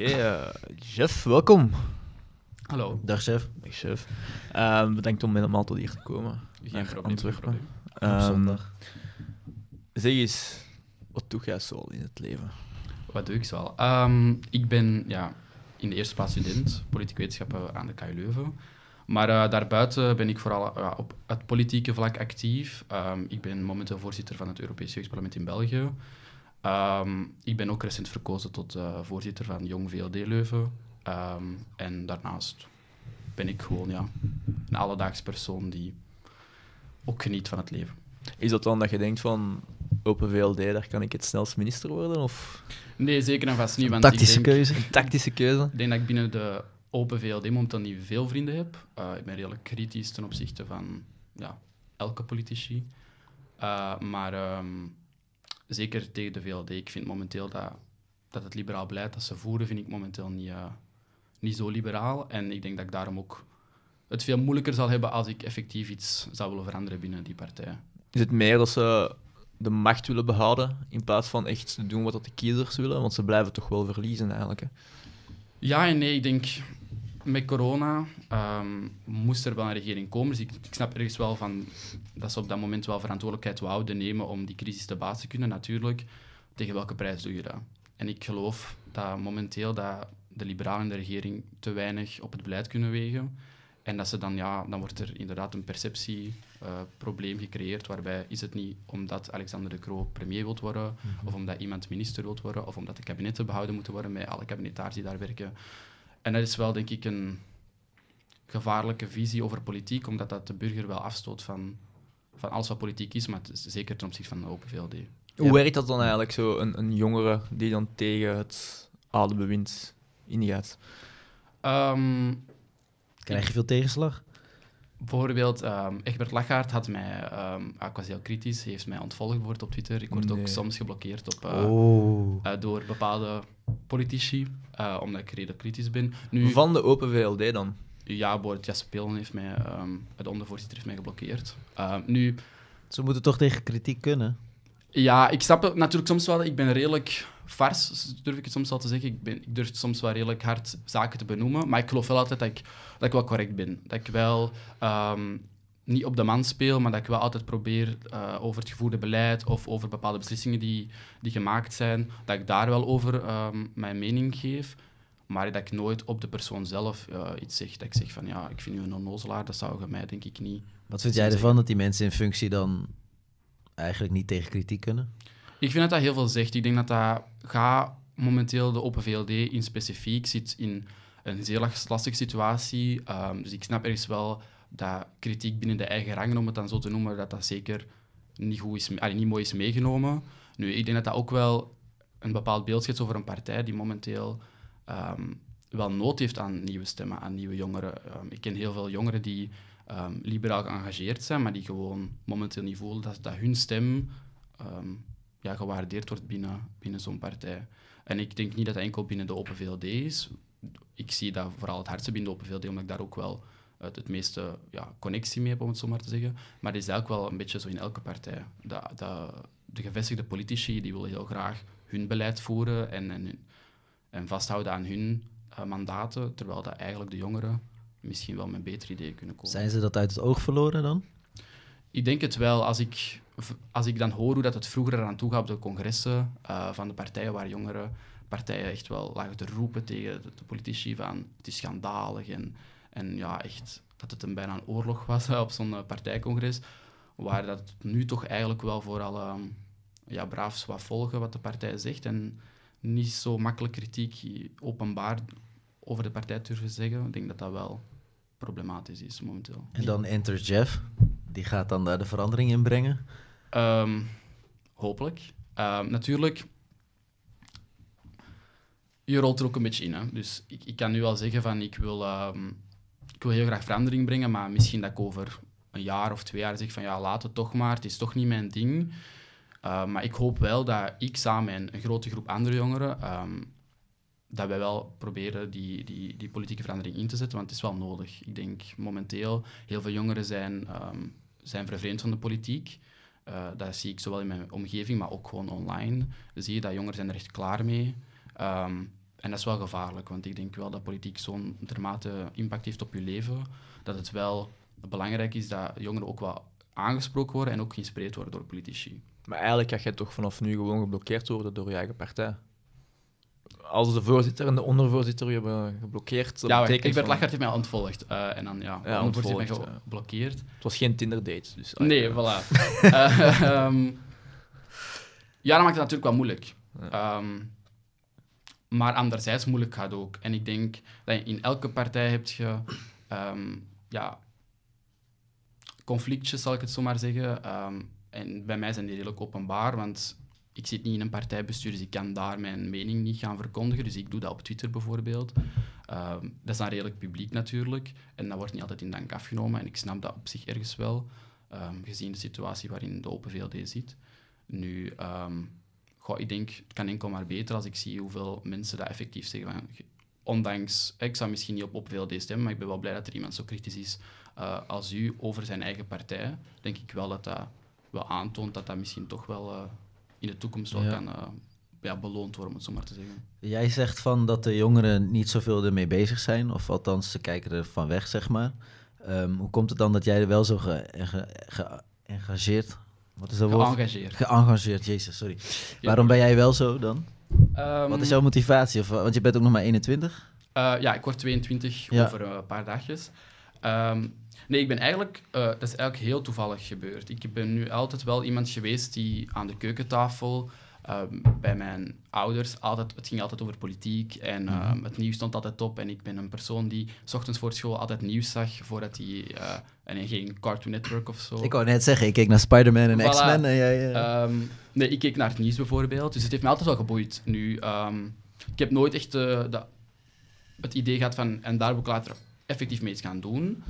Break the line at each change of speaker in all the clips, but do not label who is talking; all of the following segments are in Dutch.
Oké, eh, Jeff, welkom. Hallo. Dag, chef. ik chef. bedankt om helemaal tot hier te komen. Geen eh, probleem, Antwerpen. Geen ehm, zeg eens, wat doe jij zo in het leven? Wat doe ik zo ehm,
ik ben ja, in de eerste plaats student, politieke wetenschappen aan de KU Leuven. Maar eh, daarbuiten ben ik vooral op het politieke vlak actief. Ehm, ik ben momenteel voorzitter van het Europees Jeugdparlement in België. Ehm, ik ben ook recent verkozen tot eh, voorzitter van Jong VLD Leuven. Ehm, en daarnaast ben ik gewoon ja,
een alledaags persoon die ook geniet van het leven. Is dat dan dat je denkt van Open VLD, daar kan ik het snelst minister worden? Of? Nee, zeker en vast niet. Want
tactische keuze. Een tactische keuze. Ik denk dat ik binnen de Open VLD momenteel niet veel vrienden heb. Eh, ik ben redelijk kritisch ten opzichte van ja, elke politici. Eh, maar ehm, zeker tegen de VLD, ik vind momenteel dat, dat het liberaal beleid dat ze voeren, vind ik momenteel niet, eh, niet zo liberaal. En ik denk dat ik daarom ook het
veel moeilijker zal hebben als ik effectief iets zou willen veranderen binnen die partij. Is het meer dat ze de macht willen behouden in plaats van echt te doen wat de kiezers willen? Want ze blijven toch wel verliezen eigenlijk. Hè? Ja en nee, ik denk met corona ehm,
moest er wel een regering komen. Dus ik, snap ergens wel van dat ze op dat moment wel verantwoordelijkheid wouden nemen om die crisis te baas te kunnen, natuurlijk. Tegen welke prijs doe je dat? En ik geloof dat momenteel dat de liberalen in de regering te weinig op het beleid kunnen wegen. En dat ze dan, ja, dan wordt er inderdaad een perceptieprobleem eh, gecreëerd, waarbij is het niet omdat Alexander de Croo premier wilt worden, mhm. of omdat iemand minister wilt worden, of omdat de kabinetten behouden moeten worden met alle kabinetaars die daar werken. En dat is wel, denk ik, een gevaarlijke visie over politiek, omdat dat de burger wel afstoot van, van alles wat politiek is, maar zeker ten opzichte van de Open VLD. Hoe werkt dat dan eigenlijk,
zo een, een jongere die dan tegen het oude bewind ingaat? Um, ehm,
Krijg je veel tegenslag? Bijvoorbeeld, um, Egbert Lachaert had mij, um, ik was heel kritisch, heeft mij ontvolgd bijvoorbeeld op Twitter. Ik word ook soms geblokkeerd op, eh, oh. eh, door bepaalde politici, eh, omdat ik redelijk kritisch ben. Nu, Van de Open VLD dan? Ja, Boris Jaspelen heeft mij, um, ehm, het ondervoorzitter heeft mij geblokkeerd.
nu, Ze moeten toch tegen kritiek kunnen?
Ja, ik snap het natuurlijk soms wel. Ik ben redelijk fars, durf ik het soms wel te zeggen. Ik, ben, ik durf soms wel redelijk hard zaken te benoemen, maar ik geloof wel altijd dat ik, dat ik wel correct ben. Dat ik wel ehm, niet op de man speel, maar dat ik wel altijd probeer eh, over het gevoerde beleid of over bepaalde beslissingen die, die gemaakt zijn, dat ik daar wel over ehm, mijn mening geef. Maar dat ik nooit op de persoon zelf eh, iets zeg. Dat ik zeg van ja, ik vind u een onnozelaar, dat zou je mij denk ik niet. Wat vind jij
ervan dat die mensen in functie dan eigenlijk niet tegen kritiek kunnen?
Ik vind dat dat heel veel zegt. Ik denk dat dat gaat momenteel de Open VLD in specifiek zit in een zeer lastige situatie. Ehm, dus ik snap ergens wel dat kritiek binnen de eigen rangen, om het dan zo te noemen, dat dat zeker niet, goed is, niet mooi is meegenomen. Nu, ik denk dat dat ook wel een bepaald beeld schetst over een partij die momenteel ehm, wel nood heeft aan nieuwe stemmen, aan nieuwe jongeren. Ehm, ik ken heel veel jongeren die liberaal geëngageerd zijn, maar die gewoon momenteel niet voelen dat, dat hun stem ja, gewaardeerd wordt binnen, binnen zo'n partij. En ik denk niet dat dat enkel binnen de Open VLD is. Ik zie dat vooral het hardste binnen de Open VLD, omdat ik daar ook wel het, het meeste ja, connectie mee heb, om het zo maar te zeggen. Maar het is eigenlijk wel een beetje zo in elke partij. Dat, dat de gevestigde politici die willen heel graag hun beleid voeren en, en, en vasthouden aan hun eh, mandaten, terwijl dat eigenlijk de jongeren misschien wel met beter idee kunnen komen. Zijn ze dat uit het oog verloren dan? Ik denk het wel. Als ik als ik dan hoor hoe dat het vroeger eraan toe gaat op de congressen eh, van de partijen waar jongere partijen echt wel lagen te roepen tegen de, politici van het is schandalig en, en ja, echt dat het een bijna een oorlog was op zo'n eh, partijcongres, waar dat nu toch eigenlijk wel vooral ehm, ja, braaf zwaar volgen wat de partij zegt en niet zo makkelijk kritiek openbaar over de partij durven zeggen. Ik denk dat dat wel problematisch is
momenteel. En dan enter Jeff, die gaat dan daar de verandering in brengen. Um, hopelijk. Ehm, natuurlijk, je
rolt er ook een beetje in. Hè? Dus ik, ik kan nu al zeggen van ik wil, ehm, ik wil heel graag verandering brengen, maar misschien dat ik over een jaar of twee jaar zeg van ja, laat het toch maar, het is toch niet mijn ding. maar ik hoop wel dat ik samen en een grote groep andere jongeren, dat wij wel proberen die, die, die politieke verandering in te zetten, want het is wel nodig. Ik denk momenteel, heel veel jongeren zijn, zijn vervreemd van de politiek uh, dat zie ik zowel in mijn omgeving, maar ook gewoon online, zie je dat jongeren zijn er echt klaar mee. Um, en dat is wel gevaarlijk, want ik denk wel dat politiek zo'n dermate impact heeft op je leven, dat het wel belangrijk is dat jongeren ook wel aangesproken worden en ook geïnspireerd worden door politici.
Maar eigenlijk ga je toch vanaf nu gewoon geblokkeerd worden door je eigen partij? als de voorzitter en de ondervoorzitter je hebben geblokkeerd. Ja, ik werd Lachert mij ontvolgd. Eh, en dan, ja, ja geblokkeerd. Het was geen Tinder-date, dus... Ah, nee, voilà. Eh,
ehm, ja, dat maakt het natuurlijk wel moeilijk. Ehm, maar anderzijds moeilijk gaat ook. En ik denk dat je in elke partij heb je... Ehm, ja, conflictjes, zal ik het zo maar zeggen. en bij mij zijn die redelijk openbaar, want ik zit niet in een partijbestuur, dus ik kan daar mijn mening niet gaan verkondigen. Dus ik doe dat op Twitter bijvoorbeeld. Ehm, dat is dan redelijk publiek natuurlijk. En dat wordt niet altijd in dank afgenomen. En ik snap dat op zich ergens wel, ehm, gezien de situatie waarin de Open VLD zit. Nu, um, ik denk, het kan enkel maar beter als ik zie hoeveel mensen dat effectief zeggen. ondanks, ik zou misschien niet op Open VLD stemmen, maar ik ben wel blij dat er iemand zo kritisch is eh, als u over zijn eigen partij. Denk ik wel dat dat wel aantoont dat dat misschien toch wel... Eh, in de toekomst wel ja. kan eh, ja, beloond worden, om het zo maar te zeggen.
Jij zegt van dat de jongeren niet zoveel ermee bezig zijn, of althans ze kijken er van weg, zeg maar. Ehm, hoe komt het dan dat jij er wel zo geëngageerd... Ge ge wat is dat woord? Geëngageerd. Geëngageerd, jezus, sorry. Waarom ben jij wel zo dan? Ehm, wat is jouw motivatie? Of, want je bent ook nog maar 21?
Eh, ja, ik word 22 over eh, een paar dagjes. Ehm, Nee, ik ben eigenlijk, eh, dat is eigenlijk heel toevallig gebeurd. Ik ben nu altijd wel iemand geweest die aan de keukentafel ehm, bij mijn ouders altijd, het ging altijd over politiek en mhm. ehm, het nieuws stond altijd op. En ik ben een persoon die s ochtends voor school altijd nieuws zag voordat hij. Eh, en hij ging Cartoon Network of zo. Ik wou net zeggen, ik keek
naar Spider-Man en X-Men. En ja. Eh.
Ehm, nee, ik keek naar het nieuws bijvoorbeeld. Dus het heeft me altijd wel geboeid. Nu, ik heb nooit echt het idee gehad van. En daar wil ik later effectief mee iets gaan doen.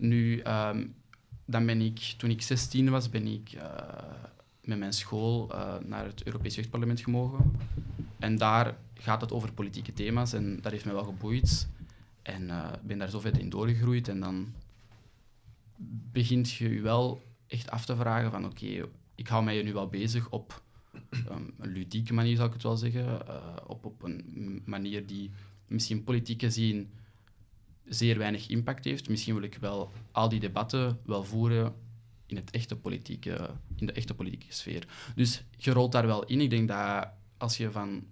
Nu, ehm, dan ben ik, toen ik 16 was, ben ik eh, met mijn school eh, naar het Europees Jeugdparlement gemogen. En daar gaat het over politieke thema's en dat heeft me wel geboeid. En uh, ben daar zo in doorgegroeid. En dan begint je je wel echt af te vragen van oké, ik hou mij nu wel bezig op ehm, een ludieke manier, zou ik het wel zeggen. op, op een manier die misschien politieke zien zeer weinig impact heeft. Misschien wil ik wel al die debatten wel voeren in, het echte politieke, in de echte politieke sfeer. Dus je rolt daar wel in. Ik denk dat als je van,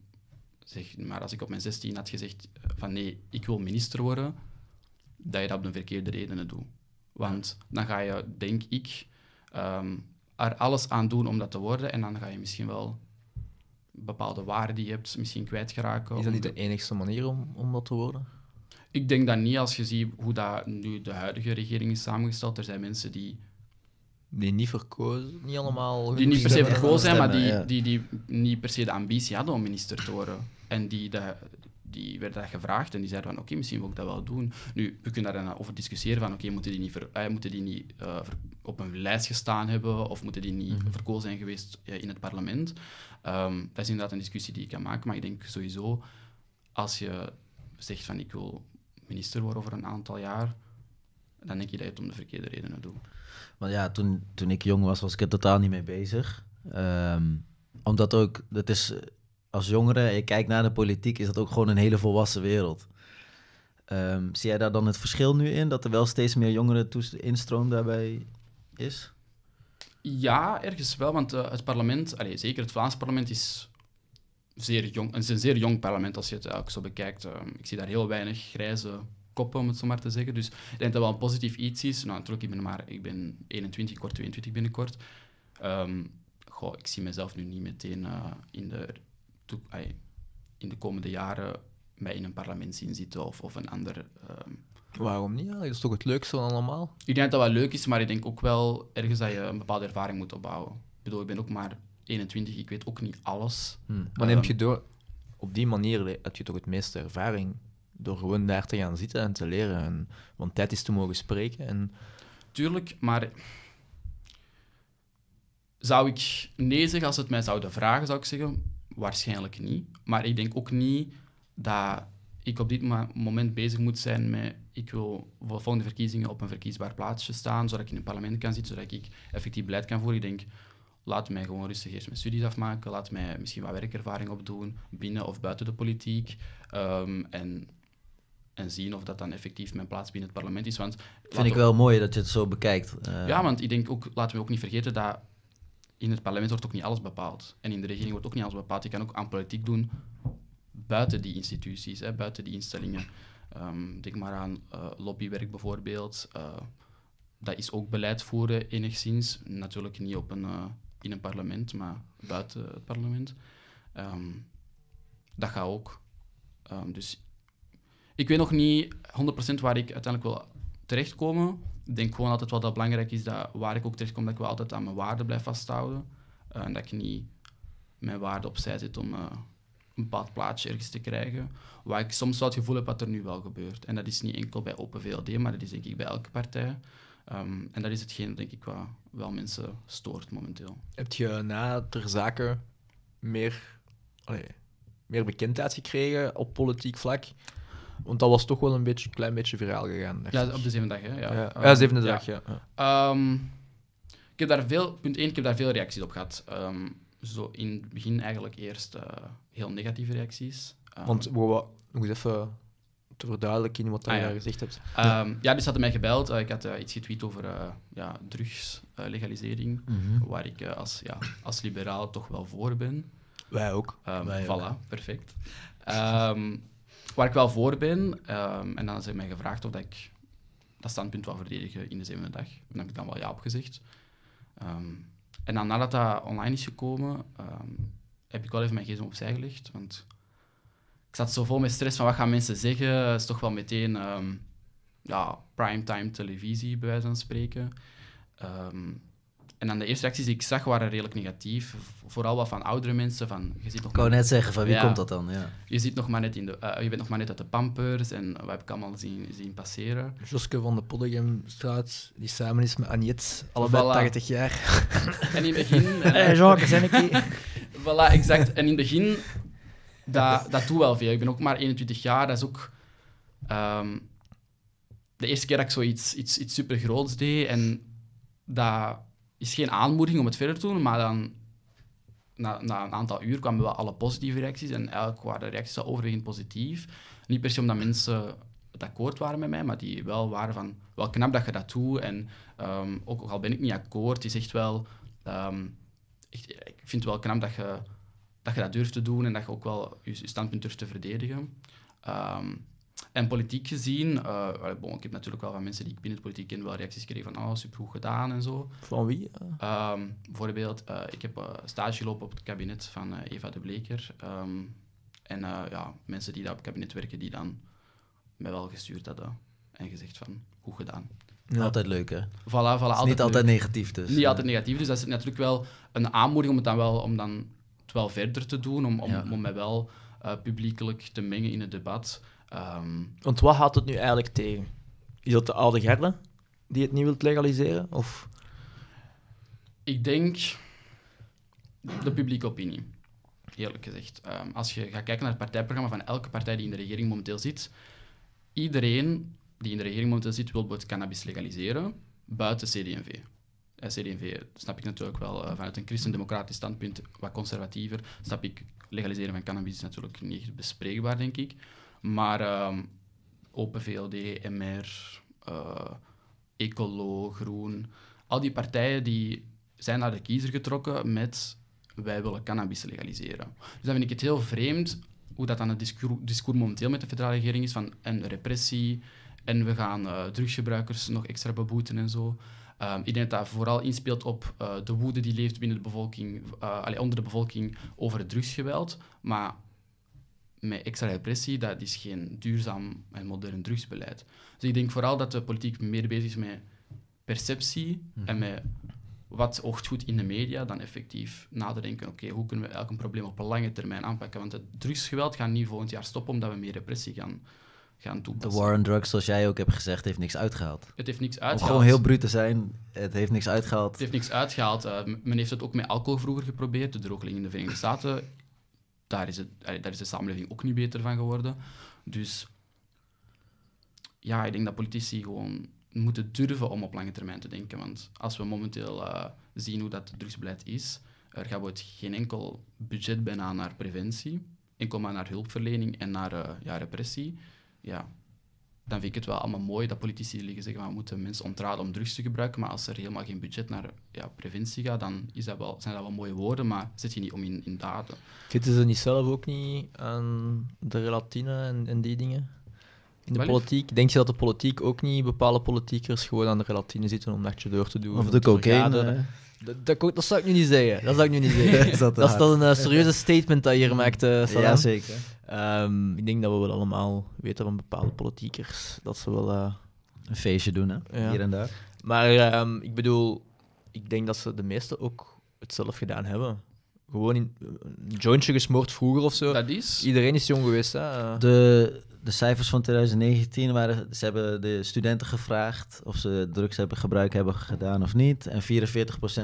zeg maar, als ik op mijn 16 had gezegd eh, van nee, ik wil minister worden, dat je dat op de verkeerde redenen doet. Want dan ga je, denk ik, ehm, er alles aan doen om dat te worden en dan ga je misschien wel bepaalde waarden die je hebt misschien kwijtgeraken. Is dat niet de enigste manier om, om dat te worden? Ik denk dat niet als je ziet hoe dat nu de huidige regering is samengesteld. Er zijn mensen die die niet verkozen, niet allemaal. Die niet per se verkozen zijn, maar die, die, die, niet per se de ambitie hadden om minister te worden. En die, die werden dat gevraagd en die zeiden van oké, misschien wil ik dat wel doen. Nu, we kunnen over discussiëren van oké, moeten die niet, ver, eh, moeten die niet eh, op een lijst gestaan hebben of moeten die niet mhm. verkozen zijn geweest eh, in het parlement. Ehm, dat is inderdaad een discussie die ik kan maken, maar ik denk sowieso als je zegt van ik wil minister worden over een aantal jaar, dan denk je dat
je het om de verkeerde redenen doet. Maar ja, toen, toen ik jong was, was ik er totaal niet mee bezig. Ehm, omdat ook, dat is, als jongere, je kijkt naar de politiek, is dat ook gewoon een hele volwassen wereld. Ehm, zie jij daar dan het verschil nu in, dat er wel steeds meer jongeren instroom daarbij is?
Ja, ergens wel, want eh, het parlement, allez, zeker het Vlaams parlement, is zeer jong, het is een zeer jong parlement als je het zo bekijkt. Ehm, ik zie daar heel weinig grijze koppen, om het zo maar te zeggen. Dus ik denk dat wel een positief iets is. Nou, natuurlijk, ik ben maar ik ben 21, kort 22 binnenkort. Ehm, goh, ik zie mezelf nu niet meteen eh, in, de, in de komende jaren mij in een parlement zien zitten of, of een ander... Ehm. Waarom niet? Ja? Dat is toch het leukste van allemaal? Ik denk dat dat wel leuk is, maar ik denk ook wel ergens dat je een bepaalde ervaring moet opbouwen. Ik bedoel, ik ben ook maar
21, ik weet ook niet alles. Hmm. Maar heb ehm, je door, op die manier heb je toch het meeste ervaring door gewoon daar te gaan zitten en te leren. En, want tijd is te mogen spreken. En... Tuurlijk, maar zou ik nee
zeggen als het mij zouden vragen, zou ik zeggen waarschijnlijk niet. Maar ik denk ook niet dat ik op dit moment bezig moet zijn met ik wil voor de volgende verkiezingen op een verkiesbaar plaatsje staan, zodat ik in het parlement kan zitten, zodat ik effectief beleid kan voeren. denk, laat mij gewoon rustig eerst mijn studies afmaken, laat mij misschien wat werkervaring opdoen, binnen of buiten de politiek. Ehm, en, en zien of dat dan effectief mijn plaats binnen het parlement is. Want, Vind ik wel
mooi dat je het zo bekijkt. Eh. Ja, want
ik denk ook, laten we ook niet vergeten dat in het parlement wordt ook niet alles bepaald. En in de regering wordt ook niet alles bepaald. Je kan ook aan politiek doen buiten die instituties, hè, buiten die instellingen. Ehm, denk maar aan eh, lobbywerk bijvoorbeeld. Eh, dat is ook beleid voeren enigszins. Natuurlijk niet op een in een parlement, maar buiten het parlement. Ehm, dat gaat ook. Ehm, dus ik weet nog niet 100% waar ik uiteindelijk wil terechtkomen. Ik denk gewoon altijd wat dat belangrijk is dat waar ik ook terechtkom, dat ik wel altijd aan mijn waarden blijf vasthouden. Eh, en dat ik niet mijn waarde opzij zet om eh, een bepaald plaatje ergens te krijgen. Waar ik soms wel het gevoel heb wat er nu wel gebeurt. En dat is niet enkel bij Open VLD, maar dat is denk ik bij elke partij. Ehm, en dat is hetgeen, denk ik, wat wel mensen stoort momenteel.
Heb je na ter zake meer, meer bekendheid gekregen op politiek vlak? Want dat was toch wel een beetje, klein beetje viraal gegaan. Ja, op de zevende dag, Ja, ja. Ehm, ja zevende dag, ja.
Ehm, ik heb daar veel, punt één, ik heb daar veel reacties op gehad. zo in het begin eigenlijk eerst eh, heel negatieve reacties. Want,
we. nog even te verduidelijken in wat ah, je gezegd hebt.
Ehm, ja, dus hadden mij gebeld. Eh, ik had eh, iets getweet over eh, ja, drugslegalisering, mhm. waar ik als, ja, als liberaal toch wel voor ben. Wij ook. Um, Wij voilà, perfect. Ehm, waar ik wel voor ben, en dan is mij gevraagd of ik dat standpunt wou verdedigen in de zevende dag. En dan heb ik dan wel ja op gezegd. en dan nadat dat online is gekomen, heb ik wel even mijn gsm opzij gelegd, want zat zo vol met stress van wat gaan mensen zeggen. is toch wel meteen um, ja, primetime televisie, bij wijze van spreken. Ehm, en dan de eerste reacties die ik zag waren redelijk negatief. Vooral wat van oudere mensen. Van, je ziet nog ik wou maar... net zeggen, van wie komt dat dan? Ja. Je, ziet nog maar net in de, eh, je bent nog maar net uit de pampers en wat heb ik allemaal zien, zien passeren.
Joske van de Poddegemstraat, die samen is met Aniet, allebei 80 jaar. En in het begin... Hé, eh, eh, ik exact.
En in het begin dat, dat doet wel veel. Ik ben ook maar 21 jaar. Dat is ook ehm, de eerste keer dat ik zoiets iets, iets supergroots deed. En dat is geen aanmoediging om het verder te doen, maar dan na, na, een aantal uur kwamen wel alle positieve reacties. En elk waren de reacties overwegend positief. Niet per se omdat mensen het akkoord waren met mij, maar die wel waren van wel knap dat je dat doet. En ook, ehm, ook, al ben ik niet akkoord, is echt wel. Ehm, echt, ik vind het wel knap dat je dat je dat durft te doen en dat je ook wel je, standpunt durft te verdedigen. Ehm, en politiek gezien, eh, ik heb natuurlijk wel van mensen die ik binnen de politiek ken wel reacties gekregen van oh, super goed gedaan en zo. Van wie? Um, bijvoorbeeld, eh, ik heb uh, stage gelopen op het kabinet van Eva de Bleker. Ehm, en ja, mensen die daar op het kabinet werken, die dan mij wel gestuurd hadden en gezegd van goed gedaan. Niet altijd
leuk, hè? Voilà, voilà, altijd niet altijd negatief dus. Niet altijd
negatief, dus dat is natuurlijk wel een aanmoediging om het dan wel om dan wel verder te doen, om, om, om mij wel uh, publiekelijk te mengen in het
debat. Ehm, Want wat gaat het nu eigenlijk tegen? Is dat de oude Gerle die het niet wilt legaliseren? Of? Ik denk
de publieke opinie, eerlijk gezegd. Ehm, als je gaat kijken naar het partijprogramma van elke partij die in de regering momenteel zit, iedereen die in de regering momenteel zit, wil het cannabis legaliseren, buiten CD&V. CD&V snap ik natuurlijk wel eh, vanuit een christendemocratisch standpunt wat conservatiever. Snap ik, legaliseren van cannabis is natuurlijk niet bespreekbaar, denk ik. Maar um, Open VLD, MR, uh, eh, Ecolo, Groen, al die partijen die zijn naar de kiezer getrokken met wij willen cannabis legaliseren. Dus dan vind ik het heel vreemd hoe dat aan het discours, momenteel met de federale regering is van en repressie en we gaan uh, drugsgebruikers nog extra beboeten en zo. Um, ik denk dat dat vooral inspeelt op eh, de woede die leeft binnen de bevolking, eh, onder de bevolking over het drugsgeweld. Maar met extra repressie, dat is geen duurzaam en modern drugsbeleid. Dus ik denk vooral dat de politiek meer bezig is met perceptie mhm. en met wat oogt goed in de media, dan effectief nadenken, oké, hoe kunnen we elk een probleem op lange termijn aanpakken? Want het drugsgeweld gaat niet volgend jaar stoppen omdat we meer
repressie gaan gaan De war on drugs, zoals jij ook hebt gezegd, heeft niks uitgehaald. Het heeft niks uitgehaald. Om gewoon heel bruut te zijn, het heeft niks uitgehaald. Het
heeft niks uitgehaald. Uh, men heeft het ook met alcohol vroeger geprobeerd, de droogling in de Verenigde Staten. Daar is, het, daar is de samenleving ook niet beter van geworden. Dus ja, ik denk dat politici gewoon moeten durven om op lange termijn te denken. Want als we momenteel eh, zien hoe dat drugsbeleid is, er gaat wordt geen enkel budget bijna naar preventie, enkel maar naar hulpverlening en naar eh, ja, repressie ja, dan vind ik het wel allemaal mooi dat politici liggen zeggen we moeten mensen ontraden om drugs te gebruiken, maar als er helemaal geen budget naar ja, preventie gaat, dan is dat wel, zijn dat wel mooie woorden, maar
zit je niet om in, in daden. Zitten ze niet zelf ook niet aan de relatine en, en die dingen? In de politiek, denk je dat de politiek ook niet bepaalde politiekers gewoon aan de relatine zitten om je door te doen? Of de cocaïne? Dat, dat, dat, zou ik nu niet zeggen. Dat zou ik nu niet zeggen. is dat, is, dat, een eh, serieuze statement dat je hier maakt, uh, Ja, zeker. Ehm, ik denk dat we wel allemaal weten van bepaalde politiekers dat ze wel. Eh,
een feestje doen,
hè? hier en daar. Maar ehm, ik bedoel, ik denk dat ze de meeste ook het zelf gedaan hebben.
Gewoon in, een jointje gesmoord vroeger of zo. Dat is. Iedereen is jong geweest. Hè? Eh. De, de cijfers van 2019 waren. Ze hebben de studenten gevraagd of ze drugs hebben gebruik hebben gedaan of niet. En 44%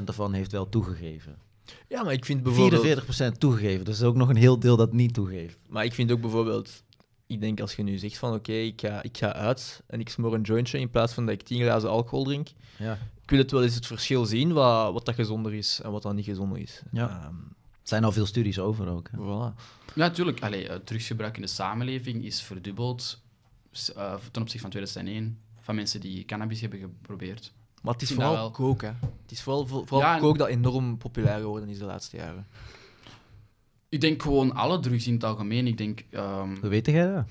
daarvan heeft wel toegegeven. Ja, maar ik vind bijvoorbeeld... 44% toegegeven, dus ook nog een heel deel dat niet toegeeft.
Maar ik vind ook bijvoorbeeld, ik denk als je nu zegt van oké, ik, ga, ik ga uit en ik smoor een jointje in plaats van dat ik 10 glazen alcohol drink. Ja. Ik wil het wel eens het verschil zien wat, wat dat gezonder is en wat dat niet gezonder is. Ja. Ehm,
er zijn al veel studies over ook. Ja,
natuurlijk. Allee, drugsgebruik eh, in de samenleving
is verdubbeld eh, ten opzichte van 2001 van mensen die cannabis hebben geprobeerd. Maar het is vooral
vooral hè? Het is vooral,
vooral ja, kook dat enorm populair geworden is de laatste jaren. Ik denk gewoon alle drugs in het algemeen. Ik denk... Um... Weet jij dat?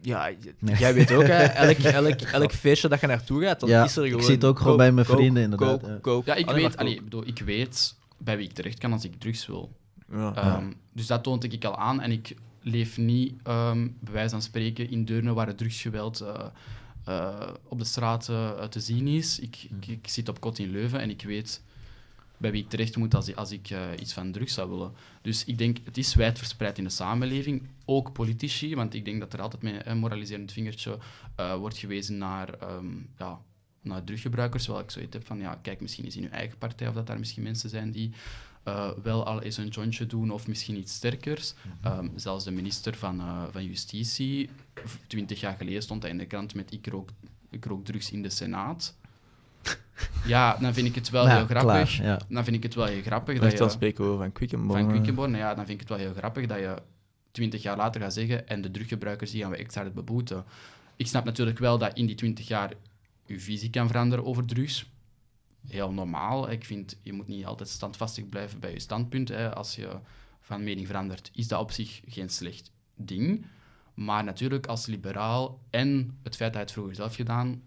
Ja, jij weet ook, hè. Elk, elk, elk feestje dat je naartoe gaat, dan is er gewoon... ik zie het ook gewoon bij mijn vrienden, in inderdaad. Kook, Ja, ik, weet, allee, bedoel, ik weet bij wie ik terecht kan als ik drugs wil. Ja. Ehm, dus dat toont ik al aan. En ik leef niet, um, bij wijze van spreken, in deuren waar het drugsgeweld... Eh, eh, op de straat eh, te zien is. Ik, ik, mhm. zit op kot in Leuven en ik weet bij wie ik terecht moet als, als ik eh, iets van drugs zou willen. Dus ik denk, het is wijdverspreid in de samenleving, ook politici, want ik denk dat er altijd met een moraliserend vingertje wordt gewezen naar, ehm, ja, naar druggebruikers, terwijl ik zoiets heb van, ja, kijk misschien is in uw eigen partij of dat daar misschien mensen zijn die eh, wel al eens een jointje doen of misschien iets sterkers. Mhm. Ehm, zelfs de minister van, eh, van Justitie, twintig jaar geleden stond hij in de krant met ik rook, ik rook drugs in de Senaat. Ja, dan vind ik het wel heel grappig. Dan vind ik het wel heel grappig. Dat je, dan spreken over van Quickenborn. Van Quickenborn, ja, dan vind ik het wel heel grappig dat je twintig jaar later gaat zeggen en de druggebruikers die gaan we extra beboeten. Ik snap natuurlijk wel dat in die twintig jaar je visie kan veranderen over drugs heel normaal. Ik vind, je moet niet altijd standvastig blijven bij je standpunt. Hè. Als je van mening verandert, is dat op zich geen slecht ding. Maar natuurlijk, als liberaal en het feit dat hij het vroeger zelf gedaan,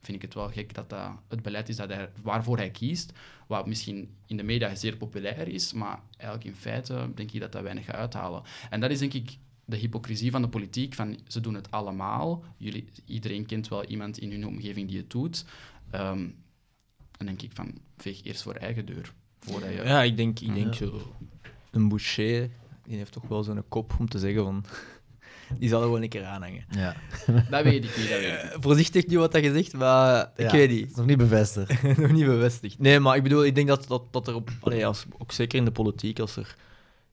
vind ik het wel gek dat dat het beleid is dat hij, waarvoor hij kiest. Wat misschien in de media zeer populair is, maar eigenlijk in feite denk ik dat dat weinig gaat uithalen. En dat is denk ik de hypocrisie van de politiek, van ze doen het allemaal. Jullie, iedereen kent wel iemand in hun omgeving die het doet.
Ehm, en denk ik van, veeg eerst voor eigen deur. Voordat je... Ja, ik denk, ik denk zo... Een Boucher, die heeft toch wel zo'n kop om te zeggen van... Die zal er gewoon een keer aanhangen. Ja. Dat weet ik niet. weet Voorzichtig nu wat dat je zegt, maar ik weet niet. is nog niet bevestigd. nog niet bevestigd. Nee, maar ik bedoel, ik denk dat, dat, dat er op... Allee, als, ook zeker in de politiek, als er...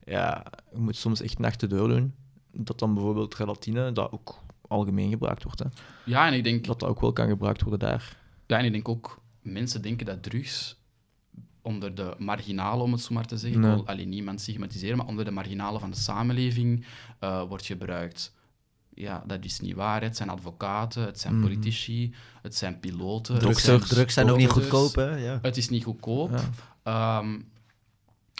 Ja, je moet soms echt nachten deur doen. Dat dan bijvoorbeeld relatine, dat ook algemeen gebruikt wordt. Hè.
Ja, en ik denk...
Dat dat ook wel kan gebruikt worden daar. Ja, en ik
denk ook mensen denken dat drugs onder de marginale, om het zo maar te zeggen, nee. alleen niemand stigmatiseren, maar onder de marginale van de samenleving eh, wordt gebruikt. Ja, dat is niet waar. Het zijn advocaten, het zijn mhm. politici, het zijn piloten. Drugs, zijn, ook niet goedkoop, hè? Ja. Het is niet goedkoop. Ehm,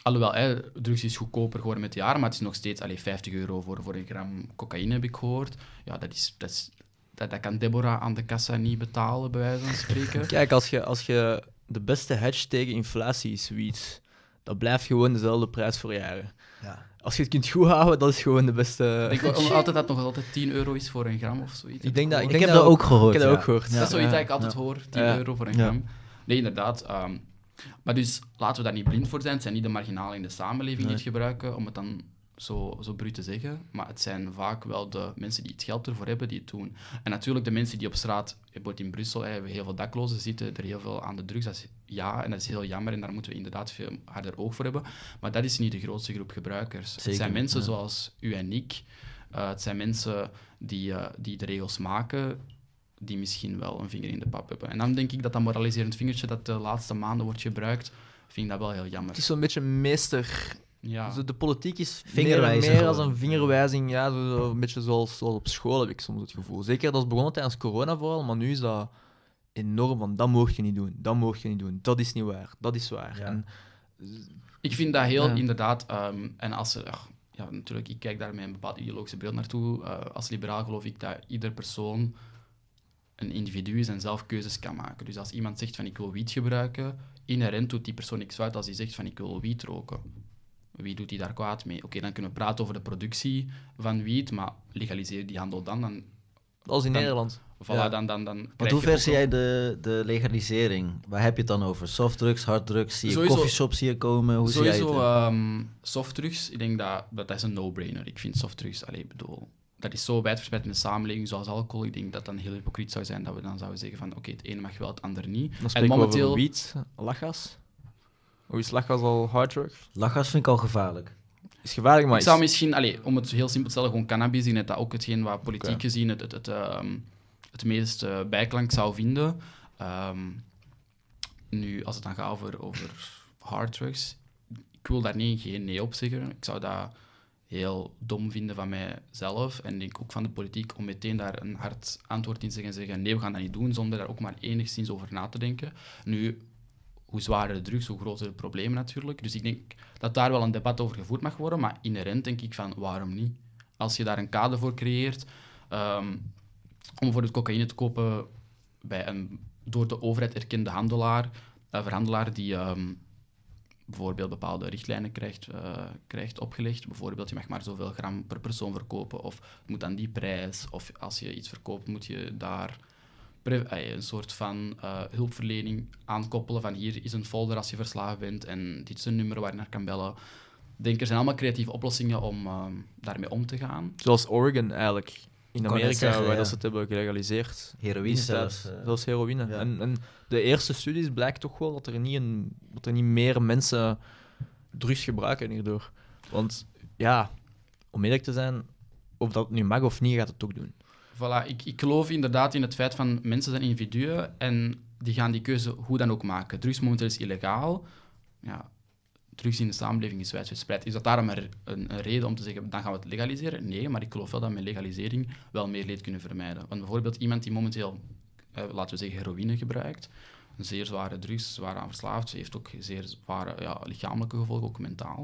alhoewel, drugs is goedkoper geworden met de jaren, maar het is nog steeds allee, 50 euro voor, voor een gram cocaïne, heb ik gehoord.
Ja, dat is, dat is dat, dat kan Deborah aan de kassa niet betalen, bij wijze van spreken. Kijk, als je, als je de beste hedge tegen inflatie is wiet, dat blijft gewoon dezelfde prijs voor jaren. Ja. Als je het kunt goed houden, dat is gewoon de beste. Ik denk altijd
dat het nog altijd 10 euro is voor een gram of zoiets. Ik, denk dat, ik, heb dat ook gehoord. Ik heb dat ook gehoord. Dat is zoiets dat ik altijd hoor: 10 euro voor een gram. Nee, inderdaad. Ehm, maar dus laten we daar niet blind voor zijn. Het zijn niet de marginalen in de samenleving die het gebruiken om het dan zo, zo te zeggen, maar het zijn vaak wel de mensen die het geld ervoor hebben die het doen. En natuurlijk de mensen die op straat, bijvoorbeeld in Brussel, hebben heel veel daklozen zitten, er heel veel aan de drugs, dat is ja, en dat is heel jammer en daar moeten we inderdaad veel harder oog voor hebben. Maar dat is niet de grootste groep gebruikers. het zijn mensen zoals u en ik, eh, het zijn mensen die, eh, die de regels maken, die misschien wel een vinger in de pap hebben. En dan denk ik dat dat moraliserend vingertje dat de laatste maanden wordt gebruikt, vind ik dat wel heel jammer. Het is
zo'n beetje meester ja. Dus de politiek is meer, meer als een vingerwijzing. Ja, zo, een beetje zoals, zoals, op school heb ik soms het gevoel. Zeker dat is begonnen tijdens corona vooral, maar nu is dat enorm van dat mocht je niet doen, dat mocht je niet doen, dat is niet waar, dat is waar. En,
ik vind dat heel inderdaad, ehm, en als er, ja, natuurlijk, ik kijk daar met een bepaald ideologische beeld naartoe. Eh, als liberaal geloof ik dat ieder persoon een individu is en zelf keuzes kan maken. Dus als iemand zegt van ik wil wiet gebruiken, inherent doet die persoon niks uit als hij zegt van ik wil wiet roken. Wie doet die daar kwaad mee? Oké, dan kunnen we praten over de productie van wiet, maar legaliseer die handel dan. dan in Nederland. Voilà, dan, dan, dan maar hoe ver zie
jij de, de legalisering? Waar heb je het dan over? Softdrugs, harddrugs? Zie je sowieso, hier komen? Hoe sowieso, zie jij het?
Um, softdrugs, ik denk dat, dat is een no-brainer. Ik vind softdrugs, alleen bedoel, dat is zo wijdverspreid in de samenleving, zoals alcohol. Ik denk dat dan heel hypocriet zou zijn dat we dan zouden zeggen van oké, het ene mag wel, het andere niet. en momenteel... over wiet, lachgas? Hoe is lachgas al harddrugs?
Lachgas vind ik al gevaarlijk. Is gevaarlijk, maar... Ik zou
misschien, allez, om het heel simpel te stellen, gewoon cannabis in Het dat ook hetgeen waar politiek gezien het, het, het, ehm, het meest eh, bijklank zou vinden. Ehm, nu, als het dan gaat over, over drugs ik wil daar niet geen nee op zeggen. Ik zou dat heel dom vinden van mijzelf en denk ook van de politiek om meteen daar een hard antwoord in te zeggen en zeggen nee, we gaan dat niet doen zonder daar ook maar enigszins over na te denken. Nu, hoe zwaarder de drugs, hoe groter de problemen natuurlijk. Dus ik denk dat daar wel een debat over gevoerd mag worden, maar inherent denk ik van waarom niet? Als je daar een kader voor creëert, ehm, om voor het cocaïne te kopen bij een door de overheid erkende handelaar, een eh, verhandelaar die ehm, bijvoorbeeld bepaalde richtlijnen krijgt, uh, krijgt opgelegd. Bijvoorbeeld, je mag maar zoveel gram per persoon verkopen, of het moet aan die prijs, of als je iets verkoopt, moet je daar eh, een soort van eh, hulpverlening aankoppelen van hier is een folder als je verslagen bent en dit is een nummer waar je naar kan bellen. Ik denk, er zijn allemaal creatieve oplossingen om ehm, daarmee om te gaan.
Zoals Oregon eigenlijk. In Amerika, waar dat ze het hebben gerealiseerd. Heroïne zelfs. Eh. zelfs heroïne. En, en, de eerste studies blijkt toch wel dat er niet, een, dat er niet meer mensen drugs gebruiken hierdoor. Want ja, om eerlijk te zijn, of dat nu mag of niet, gaat het
toch doen. Voilà, ik, ik geloof inderdaad in het feit van mensen zijn individuen en die gaan die keuze hoe dan ook maken. Drugs momenteel is illegaal. Ja, drugs in de samenleving is wijdverspreid. Is dat daarom een, een, reden om te zeggen, dan gaan we het legaliseren? Nee, maar ik geloof wel dat we met legalisering wel meer leed kunnen vermijden. Want bijvoorbeeld iemand die momenteel, eh, laten we zeggen, heroïne gebruikt, een zeer zware drugs, zwaar aan verslaafd, heeft ook zeer zware ja, lichamelijke gevolgen, ook mentaal.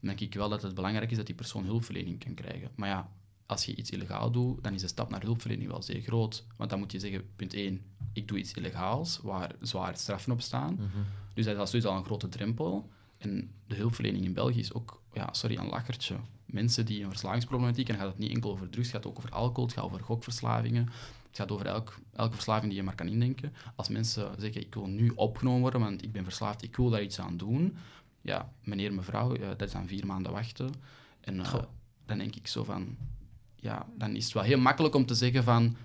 Dan denk ik wel dat het belangrijk is dat die persoon hulpverlening kan krijgen. Maar ja, als je iets illegaal doet, dan is de stap naar hulpverlening wel zeer groot. Want dan moet je zeggen, punt 1, ik doe iets illegaals, waar zwaar straffen op staan. Mhm. Dus dat is sowieso dus al een grote drempel. En de hulpverlening in België is ook, ja, sorry, een lakkertje. Mensen die een verslavingsproblematiek, en gaat het niet enkel over drugs, het gaat ook over alcohol, het gaat over gokverslavingen, het gaat over elk, elke verslaving die je maar kan indenken. Als mensen zeggen, ik wil nu opgenomen worden, want ik ben verslaafd, ik wil daar iets aan doen. Ja, meneer, mevrouw, eh, dat is dan vier maanden wachten. En eh, dan denk ik zo van, ja, dan is het wel heel makkelijk om te zeggen van...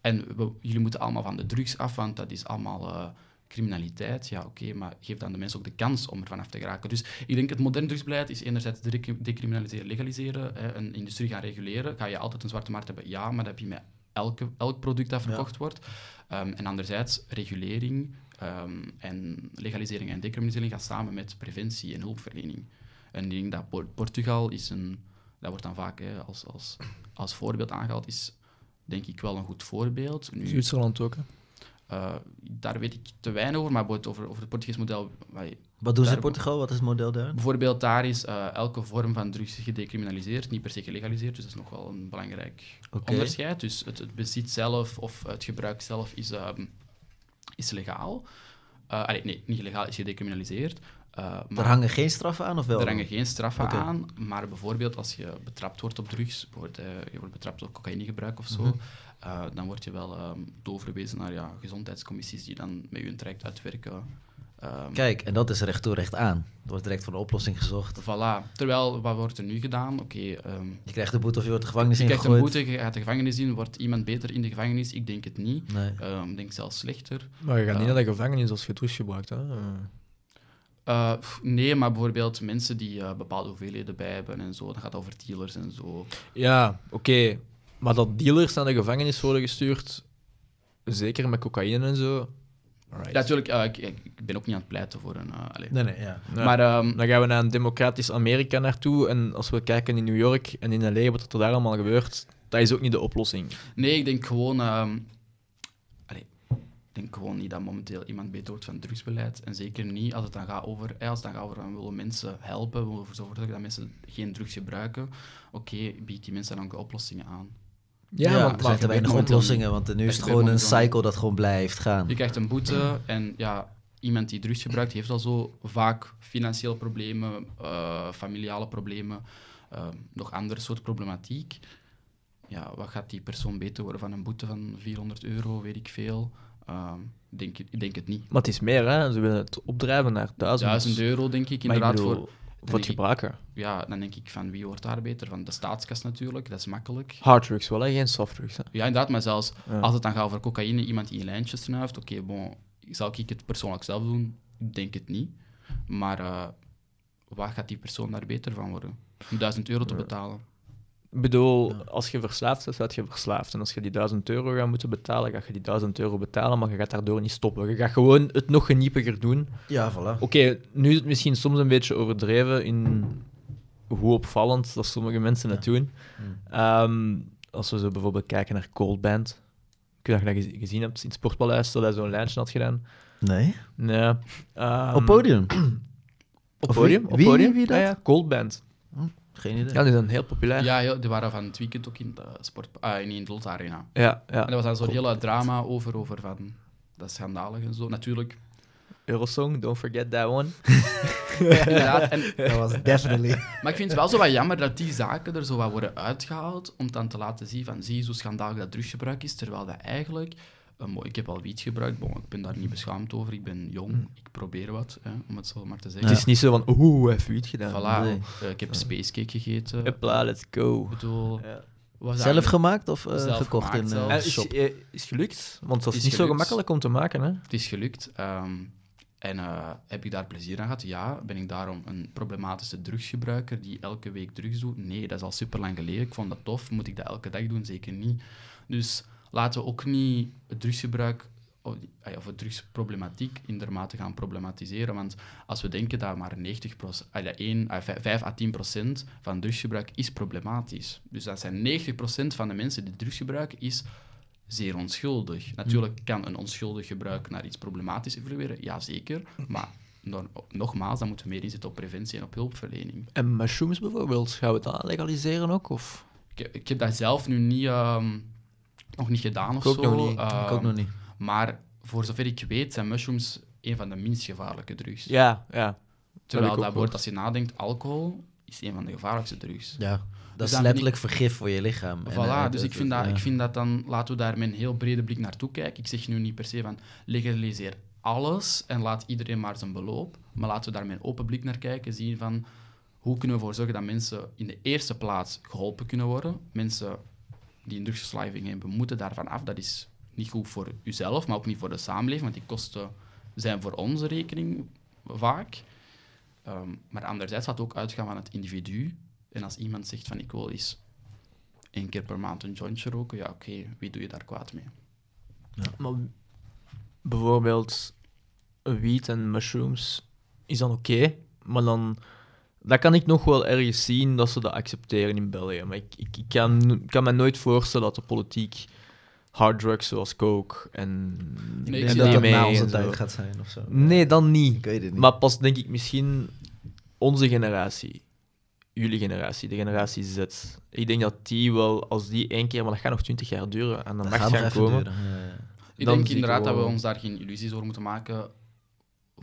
En jullie moeten allemaal van de drugs af, want dat is allemaal eh, criminaliteit. Ja, oké, maar geef dan de mensen ook de kans om er vanaf te geraken. Dus ik denk het moderne drugsbeleid is enerzijds decriminaliseren, legaliseren, hè, een industrie gaan reguleren. Ga je altijd een zwarte markt hebben? Ja, maar dat heb je met elke, elk product dat verkocht wordt. Ehm, en anderzijds regulering ehm, en legalisering en decriminalisering gaan samen met preventie en hulpverlening. En ik denk dat Portugal is een dat wordt dan vaak hè, als, als, als voorbeeld aangehaald, is denk ik wel een goed voorbeeld. Zwitserland ook, hè? Eh, daar weet ik te weinig over, maar over, over het Portugees model. Wat doen ze in Portugal? Wat is het model daar? Bijvoorbeeld, daar is eh, elke vorm van drugs gedecriminaliseerd, niet per se gelegaliseerd, dus dat is nog wel een belangrijk onderscheid. Dus het, bezit zelf of het gebruik zelf is, ehm, is legaal. Eh, nee, niet legaal, is gedecriminaliseerd. Uh, er hangen geen straffen aan, of wel? Er hangen geen straffen aan, maar bijvoorbeeld als je betrapt wordt op drugs, bijvoorbeeld, eh, je wordt betrapt op cocaïnegebruik of zo, mhm. eh, dan word je wel um, doorverwezen naar ja, gezondheidscommissies die dan met je een traject uitwerken. Ehm.
Kijk, en dat is recht toe, recht aan. Er wordt
direct voor een oplossing gezocht. Voilà. Terwijl, wat wordt er nu gedaan? Oké. Ehm, je krijgt een boete of je wordt de gevangenis in. Je krijgt een boete, je gaat de gevangenis in. Wordt iemand beter in de gevangenis? Ik denk het niet. ik denk zelfs slechter. Maar je gaat niet naar de
gevangenis als je drugs gebruikt, hè?
Eh, nee, maar bijvoorbeeld mensen die eh, bepaalde hoeveelheden bij hebben en zo. Dat gaat over dealers en zo.
Ja, oké. Maar dat dealers naar de gevangenis worden gestuurd, zeker met cocaïne en zo. Right. natuurlijk, eh, ik, ik, ben ook niet aan het pleiten voor een. nee, nee, ja. Nou, maar, ehm, Dan gaan we naar een democratisch Amerika naartoe. En als we kijken in New York en in LA, wat er daar allemaal gebeurt, dat is ook niet de oplossing.
Nee, ik denk gewoon ehm, ik denk gewoon niet dat momenteel iemand beter wordt van drugsbeleid. En zeker niet als het dan gaat over, als het dan gaat over we willen mensen helpen, we willen ervoor zorgen dat mensen geen drugs gebruiken. Oké, okay, bied die mensen dan ook oplossingen aan.
Ja, maar, er zijn te weinig oplossingen, want nu is het gewoon een cycle dat gewoon blijft gaan.
Je krijgt een boete en ja, iemand die drugs gebruikt heeft al zo vaak financiële problemen, eh, familiale problemen, uh, nog andere soort problematiek. Ja, wat gaat die persoon beter worden van een boete van 400 euro, weet ik veel. Ehm, denk, ik denk het niet.
Maar het is meer, hè? Ze willen het opdrijven naar duizend. Duizend euro, denk ik, inderdaad. voor, voor het gebruiker.
Ja, dan denk ik van wie wordt daar beter? Van de staatskas natuurlijk, dat is makkelijk.
drugs, wel, hè? geen softdrugs. Hè?
Ja, inderdaad, maar zelfs als het dan gaat over cocaïne, iemand in lijntjes lijntje snuift, oké, zal ik het persoonlijk zelf doen? Ik denk het niet. Maar eh, waar gaat die persoon daar
beter van worden? Om duizend euro te betalen. Ik bedoel, als je verslaafd bent, ben je verslaafd. En als je die 1000 euro gaat moeten betalen, ga je die 1000 euro betalen, maar je gaat daardoor niet stoppen. Je gaat gewoon het nog geniepiger doen. Ja, voilà. Oké, nu is het misschien soms een beetje overdreven in hoe opvallend dat sommige mensen het doen. Mm. Ehm, als we zo bijvoorbeeld kijken naar Cold Band. Ik weet dat je dat gezien hebt in het Sportpaleis, dat hij zo'n lijntje had gedaan. Nee? Nee. op podium? Ehm, op podium? op podium? Wie, dat? ja, Cold
Band. Oh. Geen idee. Ja, die zijn heel populair. Ja, die waren van het weekend ook in de sport, ah, in de Arena. Ja, ja. En dat was dan zo'n hele drama over, over van dat schandalig en zo. Natuurlijk. Eurosong, don't forget that one. ja, dat was definitely. Maar ik vind het wel zo wat jammer dat die zaken er zo wat worden uitgehaald om dan te laten zien van zie je hoe schandalig dat drugsgebruik is, terwijl dat eigenlijk eh, ik heb al wiet gebruikt, ik ben daar niet mm. beschaamd over, ik ben jong, mm. ik probeer wat, hè, om het zo maar te zeggen. Het is niet zo van, oeh, heeft wiet gedaan. nee.
Eh, ik heb spacecake gegeten. Hopla, let's go. bedoel, ja. Was zelf gemaakt of uh, gekocht in een shop? Is, is, gelukt, want dat is, niet zo gemakkelijk om te maken. Hè? Het is gelukt.
Ehm, en heb ik daar plezier aan gehad? Ja. Ben ik daarom een problematische drugsgebruiker die elke week drugs doet? Nee, dat is al super lang geleden. Ik vond dat tof. Moet ik dat elke dag doen? Zeker niet. Dus laten we ook niet het drugsgebruik of het drugsproblematiek in gaan problematiseren. Want als we denken dat maar 90 1, 5 à 10 procent van drugsgebruik is problematisch. Dus dat zijn 90 procent van de mensen die drugs gebruiken, is zeer onschuldig. Natuurlijk hm. kan een onschuldig gebruik naar iets problematisch evolueren, jazeker. Maar nogmaals, dan moeten we meer inzetten op preventie en op hulpverlening.
En mushrooms bijvoorbeeld, gaan we dat legaliseren ook? Of? Ik,
ik heb dat zelf nu niet... Ehm, nog niet gedaan of zo. ik ook ehm, nog niet. Maar voor zover ik weet zijn mushrooms een van de minst gevaarlijke drugs. Ja, ja. Terwijl dat, wordt, als je nadenkt, alcohol is een van de gevaarlijkste drugs. Ja. Dat dus is letterlijk vergif voor je lichaam. Voilà, en, eh, dus ik vind, dat, ik vind dat dan, laten we daar met een heel brede blik naartoe kijken. Ik zeg nu niet per se van legaliseer alles en laat iedereen maar zijn beloop. Maar laten we daar met een open blik naar kijken. Zien van hoe kunnen we ervoor zorgen dat mensen in de eerste plaats geholpen kunnen worden. Mensen die drugsverslaving hebben. We moeten daarvan af. Dat is niet goed voor uzelf, maar ook niet voor de samenleving, want die kosten zijn voor onze rekening vaak. Ehm, maar anderzijds gaat het ook uitgaan van het individu. En als iemand zegt van ik wil eens één keer per maand een jointje roken, ja oké, wie doe je daar kwaad mee?
Ja. Maar bijvoorbeeld wiet en mushrooms is dan oké, maar dan dat kan ik nog wel ergens zien dat ze dat accepteren in België. Maar ik, ik, ik kan, kan me nooit voorstellen dat de politiek hard drugs zoals coke en nee, en dat e na onze tijd gaat zijn of zo. Nee, dan niet. weet niet. Maar pas denk ik misschien onze generatie, jullie generatie, de generatie Z. Ik denk dat die wel, als die één keer, maar dat gaat nog twintig jaar duren en dan mag gaan, gaan komen. Ik denk inderdaad dat we ons
daar geen illusies over moeten maken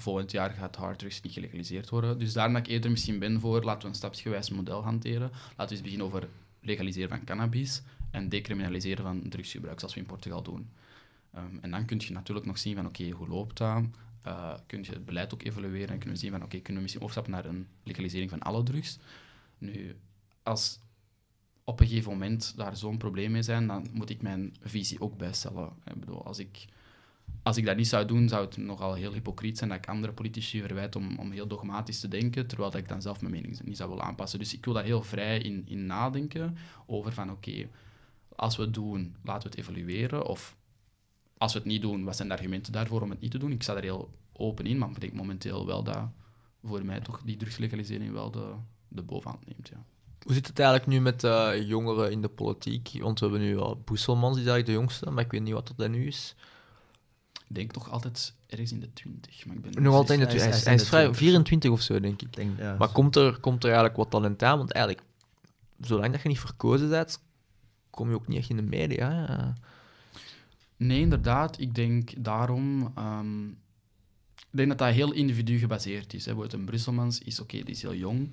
volgend jaar gaat harddrugs niet gelegaliseerd worden. Dus daarom ben ik eerder misschien ben voor, laten we een stapsgewijs model hanteren. Laten we eens beginnen over legaliseren van cannabis en decriminaliseren van drugsgebruik, zoals we in Portugal doen. Ehm, en dan kun je natuurlijk nog zien van, oké, hoe loopt dat? Uh, kun je het beleid ook evalueren en kunnen we zien van, oké, kunnen we misschien overstappen naar een legalisering van alle drugs? Nu, als op een gegeven moment daar zo'n probleem mee zijn, dan moet ik mijn visie ook bijstellen. Ik bedoel, als ik als ik dat niet zou doen, zou het nogal heel hypocriet zijn dat ik andere politici verwijt om, om heel dogmatisch te denken, terwijl dat ik dan zelf mijn mening niet zou willen aanpassen. Dus ik wil daar heel vrij in, in nadenken over van oké, als we het doen, laten we het evalueren. Of als we het niet doen, wat zijn de argumenten daarvoor om het niet te doen? Ik sta er heel
open in, maar ik denk momenteel wel dat
voor mij toch die drugslegalisering wel de, de
bovenhand neemt. Ja. Hoe zit het eigenlijk nu met eh, jongeren in de politiek? Want we hebben nu al Boeselmans, die is eigenlijk de jongste, maar ik weet niet wat dat nu is denk toch altijd ergens in de 20. Maar ik ben nog altijd in de 20. Hij, is vrij 24 of zo, denk ik. Maar komt er, komt er eigenlijk wat talent aan? Want eigenlijk, zolang dat je niet verkozen bent, kom je ook niet echt in de media. Ja. Nee, inderdaad. Ik denk daarom. Ehm,
ik denk dat dat heel individu gebaseerd is. Hè. Bijvoorbeeld een Brusselmans is oké, die is heel jong,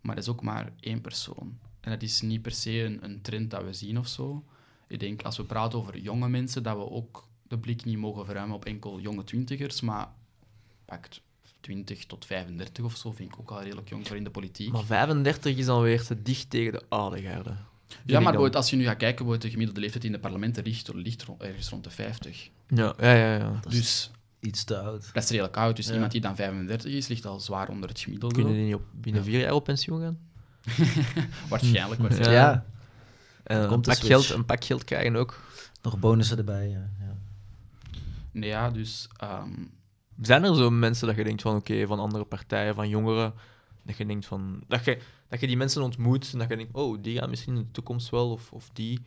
maar dat is ook maar één persoon. En dat is niet per se een, een trend dat we zien of zo. Ik denk als we praten over jonge mensen, dat we ook de blik niet mogen verruimen op enkel jonge twintigers, maar pakt 20 tot 35 of zo, vind ik ook al redelijk jong voor in de politiek. Maar
35 is dan weer te dicht tegen de oude Ja, maar als je nu gaat kijken,
wordt de gemiddelde leeftijd in de parlementen ligt, ligt ergens rond de 50.
Ja, ja, ja. ja. Dus,
iets te oud. Dat is redelijk oud, dus iemand die dan 35 is, ligt al zwaar onder het gemiddelde. Kunnen die niet op, binnen ja. vier jaar op pensioen gaan? waarschijnlijk, waarschijnlijk. Ja. ja. En een, pak geld,
een pak geld krijgen ook. Nog bonussen erbij, ja.
Ja, dus... Ehm, zijn er zo mensen dat je denkt van, oké, van andere partijen, van jongeren, dat je denkt van... Dat je, dat je die mensen ontmoet en dat je denkt, oh, die gaan misschien in de toekomst wel, of, of die...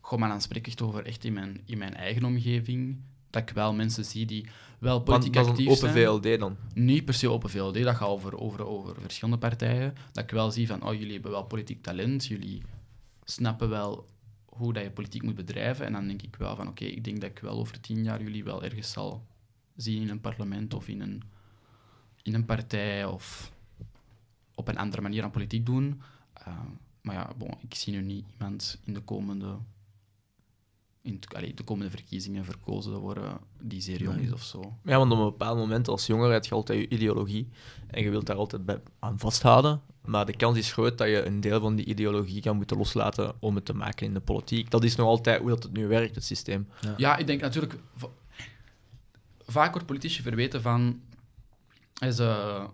Goh, maar dan spreek ik toch over echt in mijn, in mijn eigen omgeving dat ik wel mensen zie die wel politiek actief zijn. open VLD dan? Niet per se open VLD, dat gaat over, over, over verschillende partijen. Dat ik wel zie van, oh, jullie hebben wel politiek talent, jullie snappen wel hoe dat je politiek moet bedrijven. En dan denk ik wel van, oké, ik denk dat ik wel over tien jaar jullie wel ergens zal zien in een parlement of in een, in een partij of op een andere manier aan politiek doen. Ehm, maar ja, bon, ik zie nu niet iemand in de komende,
in de komende verkiezingen verkozen worden die zeer jong is of zo. Ja, want op een bepaald moment als jongere heb je altijd je ideologie en je wilt daar altijd bij aan vasthouden. Maar de kans is groot dat je een deel van die ideologie kan moeten loslaten om het te maken in de politiek. Dat is nog altijd hoe dat het nu werkt, het systeem.
Ja, ik denk natuurlijk... Vaak wordt politici verweten van... Eh, ze, zouden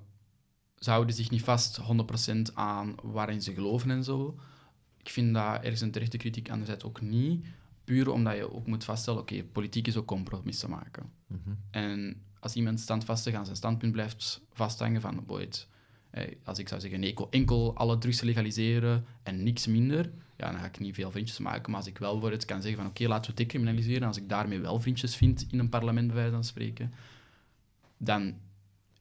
houden zich niet vast 100% aan waarin ze geloven en zo. Ik vind dat ergens een terechte kritiek, aan. anderzijds ook niet. Puur omdat je ook moet vaststellen, oké, politiek is ook compromissen maken. Mhm. En als iemand standvastig aan zijn standpunt blijft vasthangen van, boy, eh, als ik zou zeggen, nee, ik enkel alle drugs legaliseren en niks minder, ja, dan ga ik niet veel vriendjes maken. Maar als ik wel voor het kan zeggen van, oké, laten we decriminaliseren, als ik daarmee wel vriendjes vind in een parlement, bij wijze van spreken, dan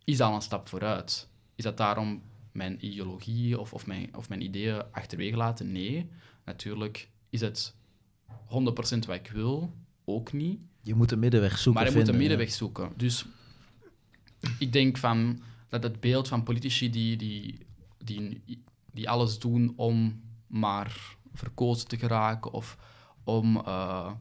is dat al een stap vooruit. Is dat daarom mijn ideologie of, of, mijn, of mijn ideeën achterwege laten? Nee. Natuurlijk is het 100% wat ik wil,
ook niet. Je moet een middenweg zoeken. Maar je moet een middenweg zoeken. Dus
ik denk van dat het beeld van politici die, die, die, die alles doen om maar verkozen te geraken of om... Uh,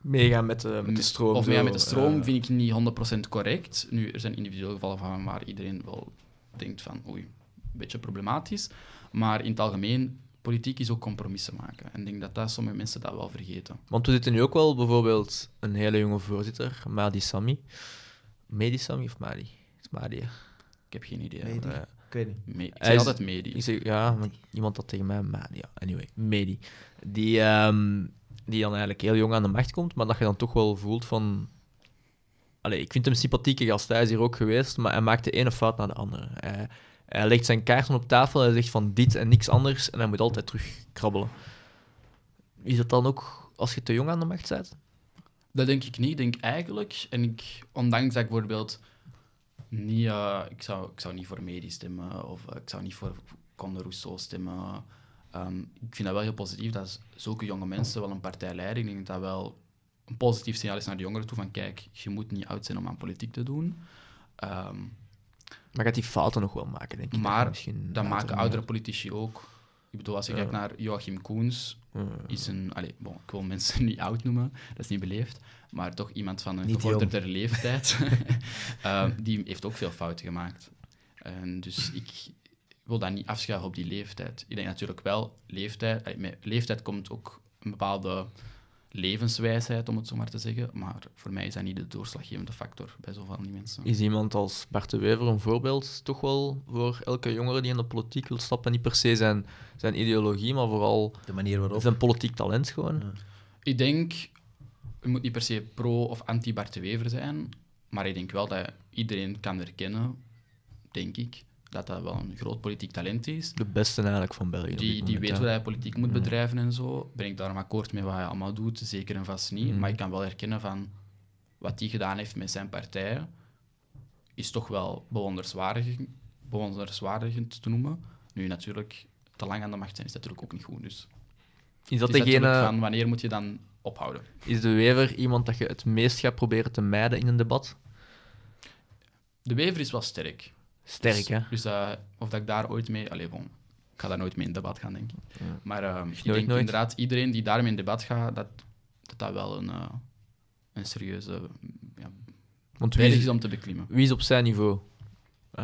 meegaan met, de, met de stroom. Of meegaan met de stroom eh. vind ik niet 100% correct. Nu, er zijn individuele gevallen van waar iedereen wel denkt van oei, een beetje problematisch. Maar in het algemeen, politiek is ook compromissen maken. En ik denk dat, dat sommige mensen dat wel vergeten.
Want we zitten nu ook wel bijvoorbeeld een hele jonge voorzitter, Madi Sami. Medi Sami of Madi? Het is Madi, ik heb geen idee. Medi? Maar, ik weet niet. altijd Medi. ja, iemand dat tegen mij, maar ja, anyway, Medi. Die, ehm, die dan eigenlijk heel jong aan de macht komt, maar dat je dan toch wel voelt van... Allee, ik vind hem sympathieke gast, hij is hier ook geweest, maar hij maakt de ene fout naar de andere. Hij, hij legt zijn kaarten op tafel en hij zegt van dit en niks anders en hij moet altijd terug krabbelen. Is dat dan ook als je te jong aan de macht bent? Dat denk ik niet. Ik denk eigenlijk, en ik, ondanks dat ik
bijvoorbeeld niet, eh, ik, zou, ik zou niet voor Medi stemmen of eh, ik zou niet voor Conde Rousseau stemmen. Ehm, ik vind dat wel heel positief dat zulke jonge mensen wel een partij leiden. Ik denk dat dat wel een positief signaal is naar de jongeren toe van kijk, je moet niet oud zijn om aan politiek te doen. Ehm, maar gaat die fouten nog wel maken, denk ik. Maar dat maken oudere politici ook. Ik bedoel, als je kijkt naar Joachim Koens, eh. is een, allez, ik wil mensen niet oud noemen, dat is niet beleefd, maar toch iemand van een gevorderde leeftijd, ehm, die heeft ook veel fouten gemaakt. dus ik wil dat niet afschuiven op die leeftijd. Ik denk natuurlijk wel, leeftijd, met leeftijd komt ook een bepaalde levenswijsheid, om het zo maar te zeggen. Maar voor mij is dat niet de doorslaggevende factor bij zoveel van die
mensen. Is iemand als Bart de Wever een voorbeeld toch wel voor elke jongere die in de politiek wil stappen? Niet per se zijn, zijn ideologie, maar vooral de manier waarop. zijn politiek talent gewoon.
Ik denk, je moet niet per se pro- of anti-Bart de Wever zijn, maar ik denk wel dat iedereen kan herkennen, denk ik, dat dat wel een groot politiek talent is.
De beste eigenlijk van België. Die, die weet hoe hij politiek moet mm.
bedrijven en zo. Ben ik daarom akkoord mee wat hij allemaal doet? Zeker en vast niet. Mm. Maar ik kan wel herkennen van wat hij gedaan heeft met zijn partij is toch wel bewonderswaardig, bewonderswaardigend te noemen. Nu natuurlijk te lang aan de macht zijn is natuurlijk ook niet goed. Dus is dat degene... van wanneer moet je dan ophouden?
Is de Wever iemand dat je het meest gaat proberen te mijden in een debat?
De Wever is wel sterk. Sterk, dus- hè? Dus, eh, of dat ik daar ooit mee... Allee, ik ga daar nooit mee in debat gaan, denk ik. Maar ehm, ik denk inderdaad, iedereen die daarmee in debat gaat, dat
dat, wel een, eh, een serieuze ja, Want is, om te beklimmen. Wie is op zijn niveau? Um,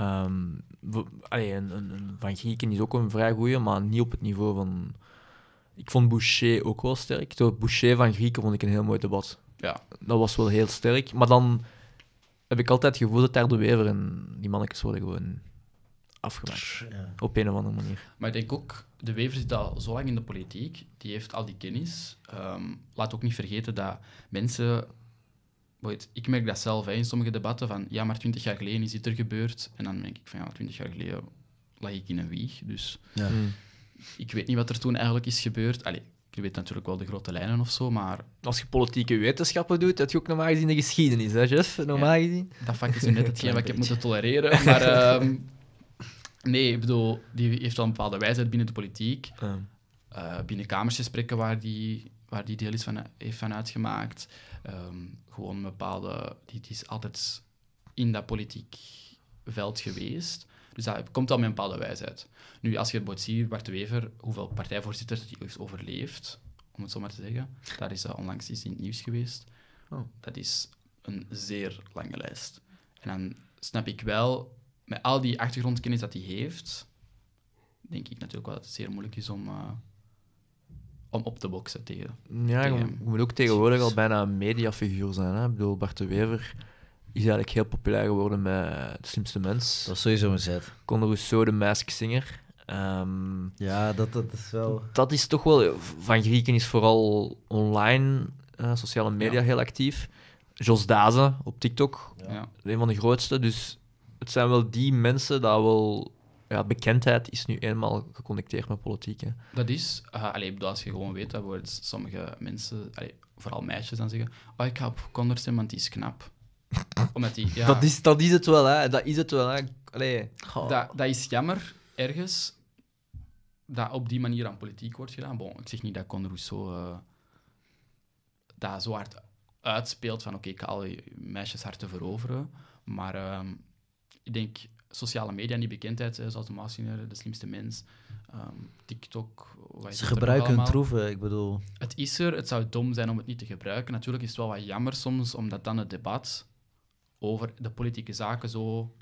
ehm, we, allee, een, een, van Grieken is ook een vrij goede, maar niet op het niveau van... Ik vond Boucher ook wel sterk. Door Boucher van Grieken vond ik een heel mooi debat. Ja. Dat was wel heel sterk. Maar dan heb ik altijd het gevoel dat daar de wever en die mannetjes worden gewoon afgemaakt. Op een of andere manier.
Maar ik denk ook, de wever zit al zo lang in de politiek, die heeft al die kennis. Ehm, laat ook niet vergeten dat mensen ik merk dat zelf in sommige debatten van ja, maar twintig jaar geleden is dit er gebeurd. En dan denk ik van ja, twintig jaar geleden lag ik in een wieg. Dus ja. Mm. ik weet niet wat er toen eigenlijk is gebeurd. Allee, je weet natuurlijk wel de grote lijnen of zo,
maar... Als je politieke wetenschappen doet, heb je ook normaal gezien de geschiedenis, hè, Jeff? Normaal gezien. dat vak is nu net hetgeen wat ik heb moeten tolereren, maar... Ehm, nee, ik bedoel, die heeft wel een
bepaalde wijsheid binnen de politiek. Eh, binnen kamersgesprekken waar die, waar die deel is van, heeft van uitgemaakt. Ehm, gewoon een bepaalde... Die, die is altijd in dat politiek veld geweest. Dus dat komt al met een bepaalde wijsheid. Nu, als je het ziet, Bart Wever, hoeveel partijvoorzitters die heeft overleefd, om het zo maar te zeggen, daar is eh, onlangs iets in het nieuws geweest. Oh. Dat is een zeer lange lijst. En dan snap ik wel, met al die achtergrondkennis dat hij heeft, denk ik natuurlijk wel dat het zeer moeilijk is om, eh, om op te boksen tegen. Ja, je moet ook tegenwoordig al
bijna een mediafiguur zijn. Hè? Ik bedoel, Bart de Wever is eigenlijk heel populair geworden met De Slimste Mens. Dat is sowieso een zet. Conor Rousseau, de Mask Singer. Ehm,
ja, dat, dat is wel...
Dat is toch wel... Van Grieken is vooral online, eh, sociale media, heel actief. Jos Dazen op TikTok, ja. een van de grootste. Dus het zijn wel die mensen dat wel... Ja, bekendheid is nu eenmaal geconnecteerd met politiek. Hè.
Dat is... Uh, allee, als je gewoon weet, dat worden sommige mensen, vooral meisjes, dan zeggen... Oh, ik ga op Condor want die is knap ja, dat, is, dat is het wel, hè. Dat is het wel, hè. Dat, dat is jammer, ergens, dat op die manier aan politiek wordt gedaan. ik zeg niet dat Conor Rousseau uh, dat zo hard uitspeelt van oké, ik ga alle meisjes harten veroveren. Maar ehm, ik denk sociale media en die bekendheid, zoals de Maassiener, de slimste mens, ehm, TikTok. Ze gebruiken hun troeven, ik bedoel. Het is er, het zou dom zijn om het niet te gebruiken. Natuurlijk is het wel wat jammer soms, omdat dan het debat over de politieke
zaken zo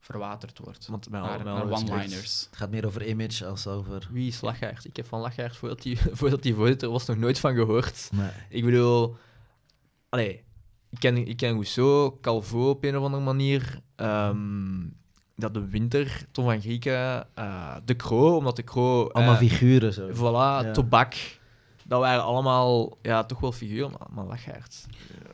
verwaterd wordt. Want met one-liners. Het gaat meer over image als over... Wie is Lachaert? Ik heb van Lachaert, voordat hij voordat die voorzitter was, nog nooit van gehoord. Nee. Ik bedoel... Allee, ik ken, ik ken Rousseau, Calvo op een of andere manier. Ehm, dat de Winter, Tom van Grieken, eh, De Croo, omdat De Croo... Eh, allemaal figuren, zo. Voilà, Tobak. Dat waren allemaal ja, toch wel figuren, maar, maar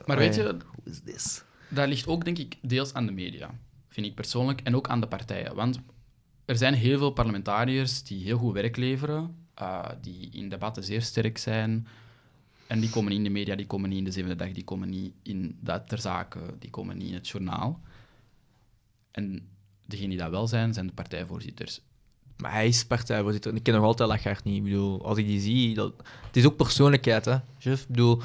Maar weet eh, je... is this? dat ligt ook, denk ik,
deels aan de media, vind ik persoonlijk, en ook aan de partijen. Want er zijn heel veel parlementariërs die heel goed werk leveren, eh, die in debatten zeer sterk zijn. En die komen niet in de media, die komen niet in de zevende dag, die komen niet in dat ter zake, die komen niet in het journaal.
En degenen die dat wel zijn, zijn de partijvoorzitters. Maar hij is partijvoorzitter. Ik ken nog altijd Lagarde niet. Ik bedoel, als ik die zie, dat... het is ook persoonlijkheid, hè. Ik bedoel,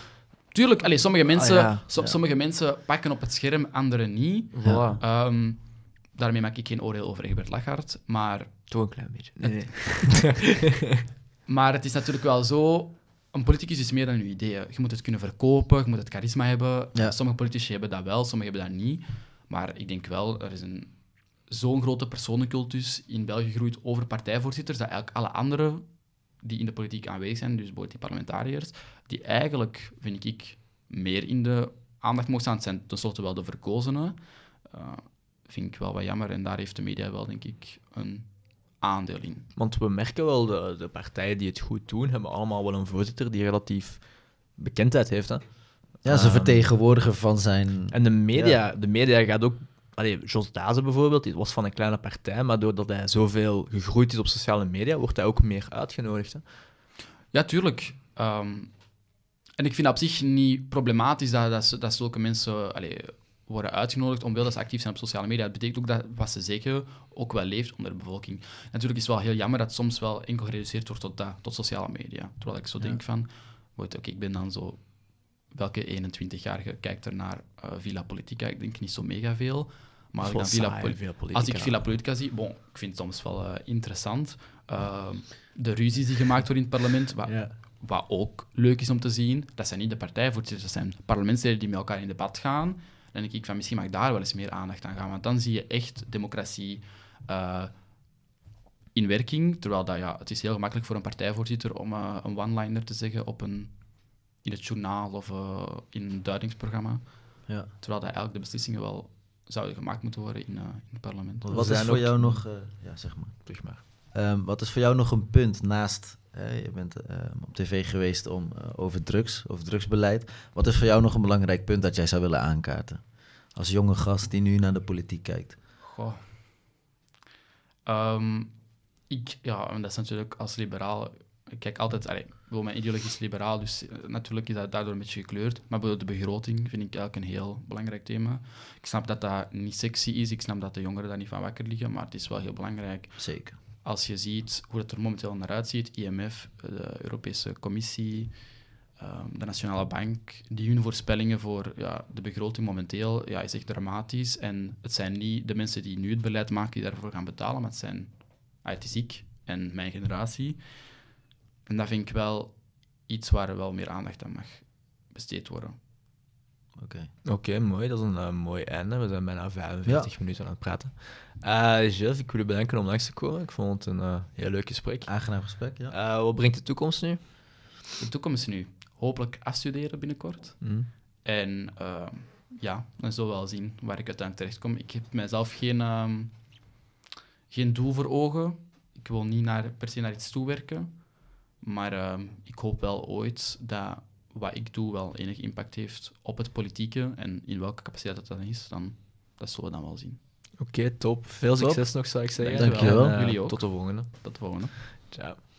Tuurlijk, allez, sommige, ah, mensen, sommige mensen pakken op het scherm, anderen niet. Voilà. Ehm, daarmee maak ik geen oordeel over Egbert Lachard, maar... Toch een klein beetje. Nee, nee. maar het is natuurlijk wel zo... Een politicus is meer dan uw ideeën. Je moet het kunnen verkopen, je moet het charisma hebben. Sommige politici hebben dat wel, sommige hebben dat niet. Maar ik denk wel, er is een, zo'n grote personencultus in België gegroeid over partijvoorzitters, dat eigenlijk alle anderen die in de politiek aanwezig zijn, dus bijvoorbeeld die parlementariërs, die eigenlijk, vind ik, meer in de aandacht mocht staan. Het zijn tenslotte wel de verkozenen. Eh, vind ik wel wat jammer. En daar heeft de media wel, denk ik, een aandeel in.
Want we merken wel, de, de partijen die het goed doen, hebben allemaal wel een voorzitter die relatief bekendheid heeft. Hè? Ja, ze ehm,
vertegenwoordigen van zijn... En de
media, de media gaat ook... Jos Dazen bijvoorbeeld, die was van een kleine partij, maar doordat hij zoveel gegroeid is op sociale media, wordt hij ook meer uitgenodigd. Hè? Ja, tuurlijk. Um,
en ik vind op zich niet problematisch dat, dat, zulke mensen allez, worden uitgenodigd om wel dat ze actief zijn op sociale media. Dat betekent ook dat wat ze zeggen ook wel leeft onder de bevolking. Natuurlijk is het wel heel jammer dat het soms wel enkel gereduceerd wordt tot, dat, tot sociale media. Terwijl ik zo denk van, oké, okay, ik ben dan zo... Welke 21-jarige kijkt er naar uh, Villa Politica? Ik denk niet zo mega veel. Maar als ik, Villa, Politica. zie, bon, ik vind het soms wel eh, interessant. Ehm, de ruzies die gemaakt worden in het parlement, wat ook leuk is om te zien, dat zijn niet de partijvoorzitters, dat zijn parlementsleden die met elkaar in debat gaan. Dan denk ik van misschien mag daar wel eens meer aandacht aan gaan, want dan zie je echt democratie eh, in werking. Terwijl dat, ja, het is heel gemakkelijk voor een partijvoorzitter om eh, een one-liner te zeggen op een, in het journaal of eh, in een duidingsprogramma. Ja. Terwijl dat eigenlijk de beslissingen wel zouden gemaakt moeten worden in, in het parlement. Wat, is voor jou nog, ja, zeg maar, terug. maar.
Ehm, wat is voor jou nog een punt naast je bent eh, op tv geweest om, eh, over drugs, over drugsbeleid. Wat is voor jou nog een belangrijk punt dat jij zou willen aankaarten? Als jonge gast die nu naar de politiek kijkt.
Goh. Ehm, ik, ja, dat is natuurlijk als liberaal. Ik kijk altijd, allee, bedoel, mijn ideologie is liberaal, dus eh, natuurlijk is dat daardoor een beetje gekleurd. Maar de begroting vind ik eigenlijk een heel belangrijk thema. Ik snap dat dat niet sexy is, ik snap dat de jongeren daar niet van wakker liggen, maar het is wel heel belangrijk. Zeker als je ziet hoe het er momenteel naar uitziet, IMF, eh, de Europese Commissie, ehm, de Nationale Bank, die hun voorspellingen voor ja, de begroting momenteel ja, is echt dramatisch. En het zijn niet de mensen die nu het beleid maken die daarvoor gaan betalen, maar het zijn ah, het ik en mijn generatie. En dat vind ik wel iets waar wel meer aandacht aan mag
besteed worden. Oké, Oké, mooi. Dat is een eh, mooi einde. We zijn bijna 45 minuten aan het praten. Uh, ik wil je bedanken om langs te komen. Ik vond het een eh, heel
leuk gesprek. Aangenaam gesprek,
ja. wat brengt de toekomst nu? De toekomst is nu? Hopelijk
afstuderen binnenkort. Mhm. En ja, dan zullen wel zien waar ik uiteindelijk terechtkom. Ik heb mijzelf geen, ehm, geen doel voor ogen. Ik wil niet naar, per se naar iets toewerken. Maar ehm, ik hoop wel ooit dat wat ik doe wel enig impact heeft op het politieke en in welke capaciteit dat dan is, dan, dat zullen we dan wel zien.
Oké, top. Veel succes nog, zou ik zeggen. Dankjewel. Eh, Jullie ook. Tot de volgende. Tot de volgende. Ciao.